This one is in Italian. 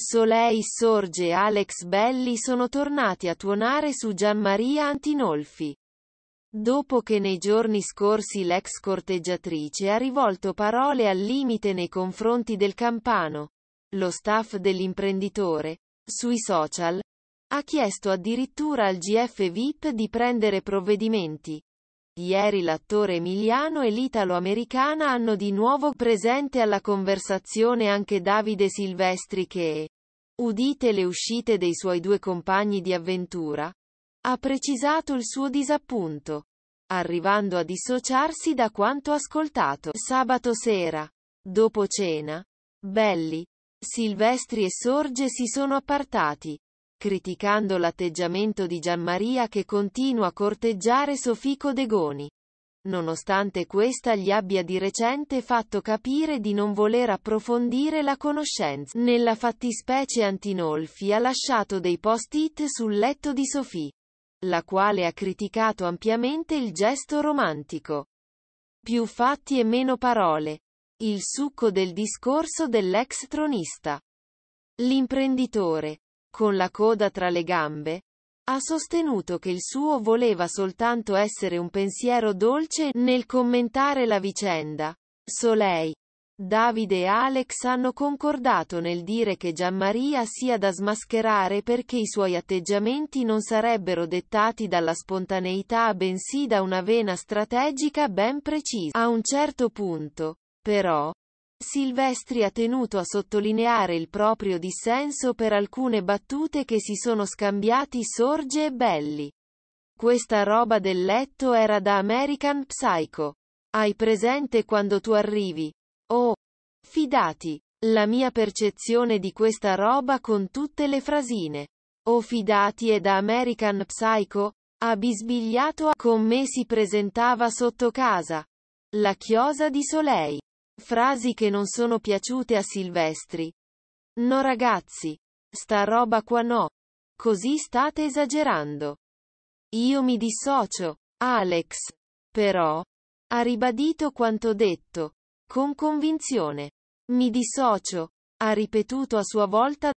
Soleil Sorge e Alex Belli sono tornati a tuonare su Gianmaria Antinolfi. Dopo che nei giorni scorsi l'ex corteggiatrice ha rivolto parole al limite nei confronti del campano, lo staff dell'imprenditore, sui social, ha chiesto addirittura al GF VIP di prendere provvedimenti. Ieri l'attore emiliano e l'italo-americana hanno di nuovo presente alla conversazione anche Davide Silvestri che, udite le uscite dei suoi due compagni di avventura, ha precisato il suo disappunto, arrivando a dissociarsi da quanto ascoltato sabato sera, dopo cena. Belli, Silvestri e Sorge si sono appartati, criticando l'atteggiamento di Gianmaria che continua a corteggiare Sofico Degoni. Nonostante questa gli abbia di recente fatto capire di non voler approfondire la conoscenza, nella fattispecie Antinolfi ha lasciato dei post-it sul letto di Sofì, la quale ha criticato ampiamente il gesto romantico. Più fatti e meno parole. Il succo del discorso dell'ex tronista. L'imprenditore, con la coda tra le gambe, ha sostenuto che il suo voleva soltanto essere un pensiero dolce nel commentare la vicenda. Solei. Davide e Alex hanno concordato nel dire che Gianmaria sia da smascherare perché i suoi atteggiamenti non sarebbero dettati dalla spontaneità bensì da una vena strategica ben precisa. A un certo punto, però, Silvestri ha tenuto a sottolineare il proprio dissenso per alcune battute che si sono scambiati Sorge e Belli. Questa roba del letto era da American Psycho. Hai presente quando tu arrivi? Oh, fidati. La mia percezione di questa roba con tutte le frasine. Oh fidati è da American Psycho? Ha bisbigliato a con me si presentava sotto casa. La chiosa di Soleil. Frasi che non sono piaciute a Silvestri. No ragazzi. Sta roba qua no. Così state esagerando. Io mi dissocio. Alex. Però. Ha ribadito quanto detto. Con convinzione. Mi dissocio. Ha ripetuto a sua volta.